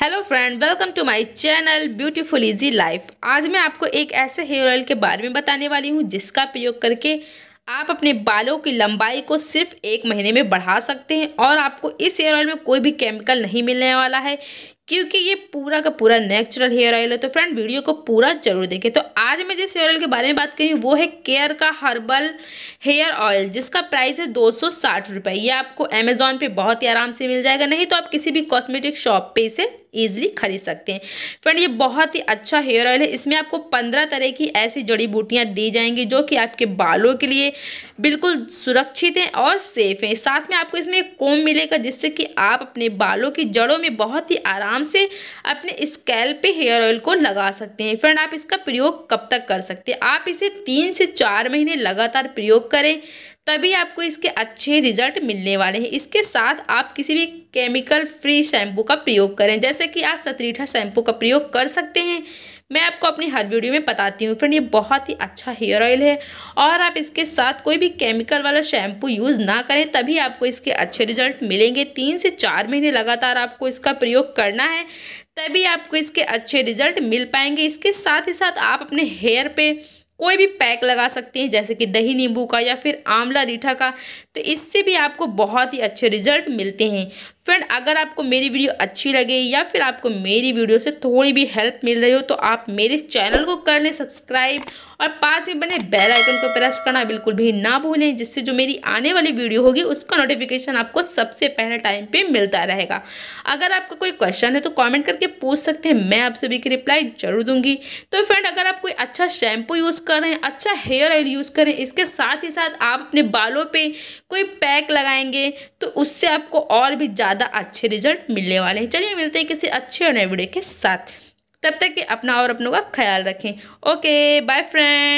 hello friend welcome to my channel beautiful easy life आज मैं आपको एक ऐसे हेयर ऑयल के बारे में बताने वाली हूँ जिसका प्रयोग करके आप अपने बालों की लंबाई को सिर्फ एक महीने में बढ़ा सकते हैं और आपको इस हेयर ऑयल में कोई भी केमिकल नहीं मिलने वाला है क्योंकि ये पूरा का पूरा नेचुरल हेयर ऑयल है तो फ्रेंड वीडियो को पूरा जरूर देखें तो आज मैं जिस हेयर ऑयल के बारे में बात करी वो है केयर का हर्बल हेयर ऑयल जिसका प्राइस है दो सौ ये आपको अमेजोन पे बहुत ही आराम से मिल जाएगा नहीं तो आप किसी भी कॉस्मेटिक शॉप पे इसे ईजिली खरीद सकते हैं फ्रेंड ये बहुत ही अच्छा हेयर ऑयल है इसमें आपको पंद्रह तरह की ऐसी जड़ी बूटियाँ दी जाएंगी जो कि आपके बालों के लिए बिल्कुल सुरक्षित हैं और सेफ हैं साथ में आपको इसमें एक कोम मिलेगा जिससे कि आप अपने बालों की जड़ों में बहुत ही आराम आराम से अपने स्कैल पे हेयर ऑयल को लगा सकते हैं फ्रेंड आप इसका प्रयोग कब तक कर सकते हैं आप इसे तीन से चार महीने लगातार प्रयोग करें तभी आपको इसके अच्छे रिजल्ट मिलने वाले हैं इसके साथ आप किसी भी केमिकल फ्री शैम्पू का प्रयोग करें जैसे कि आप सतरीठा शैम्पू का प्रयोग कर सकते हैं मैं आपको अपनी हर वीडियो में बताती हूँ फ्रेंड ये बहुत ही अच्छा हेयर ऑयल है और आप इसके साथ कोई भी केमिकल वाला शैम्पू यूज़ ना करें तभी आपको इसके अच्छे रिजल्ट मिलेंगे तीन से चार महीने लगातार आपको इसका प्रयोग करना है तभी आपको इसके अच्छे रिजल्ट मिल पाएंगे इसके साथ ही साथ आप अपने हेयर पे कोई भी पैक लगा सकते हैं जैसे कि दही नींबू का या फिर आंवला रीठा का तो इससे भी आपको बहुत ही अच्छे रिजल्ट मिलते हैं फ्रेंड अगर आपको मेरी वीडियो अच्छी लगे या फिर आपको मेरी वीडियो से थोड़ी भी हेल्प मिल रही हो तो आप मेरे चैनल को कर लें सब्सक्राइब और पास ही बने बेल आइकन को प्रेस करना बिल्कुल भी ना भूलें जिससे जो मेरी आने वाली वीडियो होगी उसका नोटिफिकेशन आपको सबसे पहले टाइम पर मिलता रहेगा अगर आपका कोई क्वेश्चन है तो कॉमेंट करके पूछ सकते हैं मैं आप सभी की रिप्लाई जरूर दूंगी तो फ्रेंड अगर आप कोई अच्छा शैम्पू यूज़ कर रहे हैं अच्छा हेयर ऑयल यूज़ करें इसके साथ ही साथ आप अपने बालों पर कोई पैक लगाएंगे तो उससे आपको और भी ज़्यादा ज़्यादा अच्छे रिजल्ट मिलने वाले हैं चलिए मिलते हैं किसी अच्छे और नए वीडियो के साथ तब तक कि अपना और अपनों का ख्याल रखें ओके बाय फ्रेंड